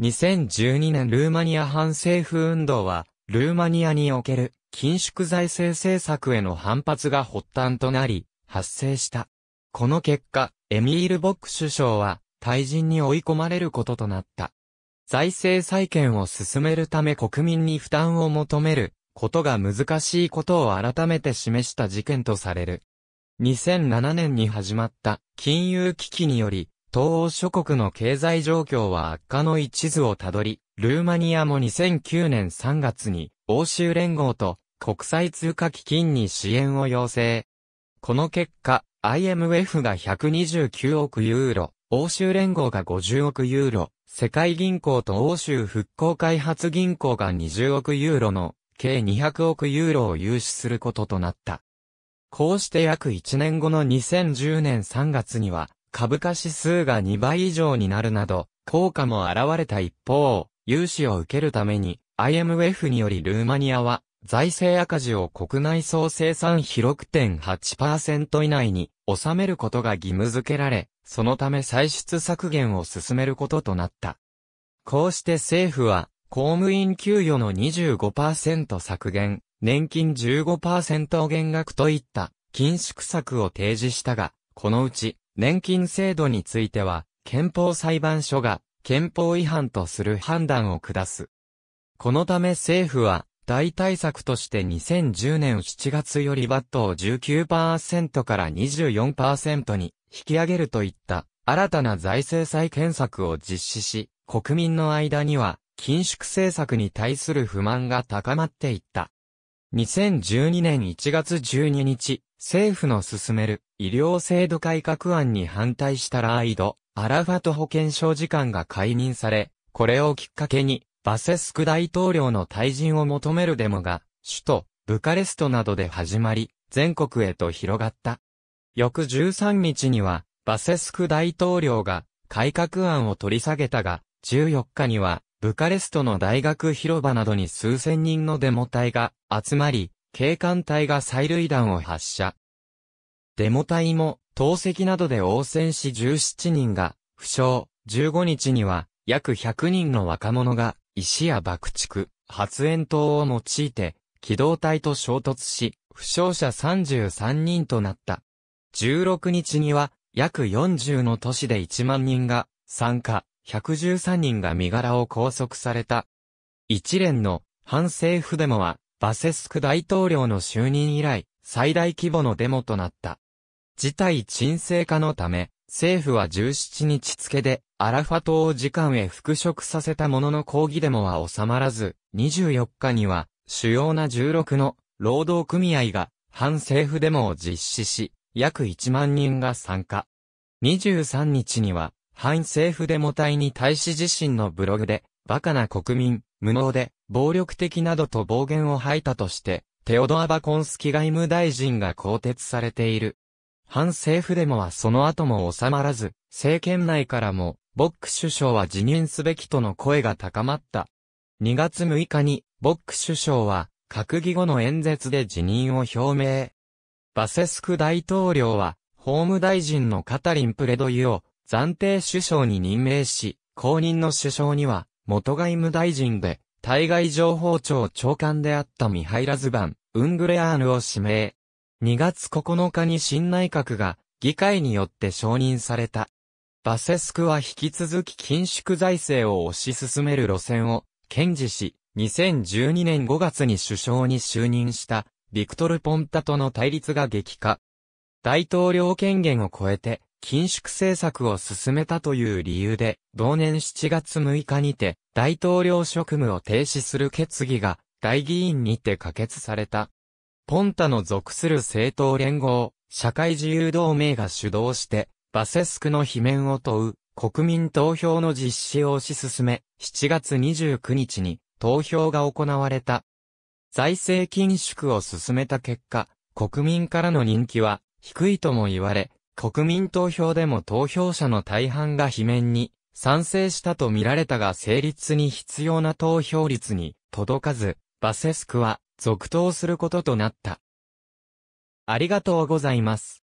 2012年ルーマニア反政府運動は、ルーマニアにおける緊縮財政政策への反発が発端となり、発生した。この結果、エミール・ボック首相は、退陣に追い込まれることとなった。財政再建を進めるため国民に負担を求めることが難しいことを改めて示した事件とされる。2007年に始まった金融危機により東欧諸国の経済状況は悪化の一途をたどり、ルーマニアも2009年3月に欧州連合と国際通貨基金に支援を要請。この結果、IMF が129億ユーロ、欧州連合が50億ユーロ、世界銀行と欧州復興開発銀行が20億ユーロの計200億ユーロを融資することとなった。こうして約1年後の2010年3月には、株価指数が2倍以上になるなど、効果も現れた一方、融資を受けるために、IMF によりルーマニアは、財政赤字を国内総生産比6.8%以内に収めることが義務付けられ、そのため歳出削減を進めることとなった。こうして政府は、公務員給与の25%削減、年金15%減額といった、緊縮策を提示したが、このうち、年金制度については、憲法裁判所が憲法違反とする判断を下す。このため政府は、大対策として2010年7月よりバットを19%から24%に引き上げるといった新たな財政再建策を実施し、国民の間には緊縮政策に対する不満が高まっていった。2012年1月12日、政府の進める医療制度改革案に反対したライド、アラファト保健省時官が解任され、これをきっかけに、バセスク大統領の退陣を求めるデモが、首都、ブカレストなどで始まり、全国へと広がった。翌13日には、バセスク大統領が、改革案を取り下げたが、14日には、ブカレストの大学広場などに数千人のデモ隊が集まり、警官隊が催涙弾を発射。デモ隊も、投石などで応戦し17人が、負傷、15日には、約100人の若者が、石や爆竹、発煙筒を用いて、機動隊と衝突し、負傷者33人となった。16日には、約40の都市で1万人が、参加、113人が身柄を拘束された。一連の反政府デモはバセスク大統領の就任以来、最大規模のデモとなった。事態沈静化のため、政府は17日付で、アラファ島を時間へ復職させたものの抗議デモは収まらず、24日には、主要な16の労働組合が反政府デモを実施し、約1万人が参加。23日には、反政府デモ隊に対し自身のブログで、バカな国民、無能で、暴力的などと暴言を吐いたとして、テオドア・バコンスキ外務大臣が更迭されている。反政府デモはその後も収まらず、政権内からも、ボック首相は辞任すべきとの声が高まった。2月6日に、ボック首相は、閣議後の演説で辞任を表明。バセスク大統領は、法務大臣のカタリン・プレドユを暫定首相に任命し、後任の首相には、元外務大臣で、対外情報庁長官であったミハイラ・ズバン、ウングレアーヌを指名。2月9日に新内閣が、議会によって承認された。バセスクは引き続き緊縮財政を推し進める路線を、堅持し、2012年5月に首相に就任した、ビクトル・ポンタとの対立が激化。大統領権限を超えて、緊縮政策を進めたという理由で、同年7月6日にて、大統領職務を停止する決議が、大議員にて可決された。ポンタの属する政党連合、社会自由同盟が主導して、バセスクの罷免を問う、国民投票の実施を推し進め、7月29日に投票が行われた。財政緊縮を進めた結果、国民からの人気は低いとも言われ、国民投票でも投票者の大半が罷免に賛成したと見られたが成立に必要な投票率に届かず、バセスクは続投することとなった。ありがとうございます。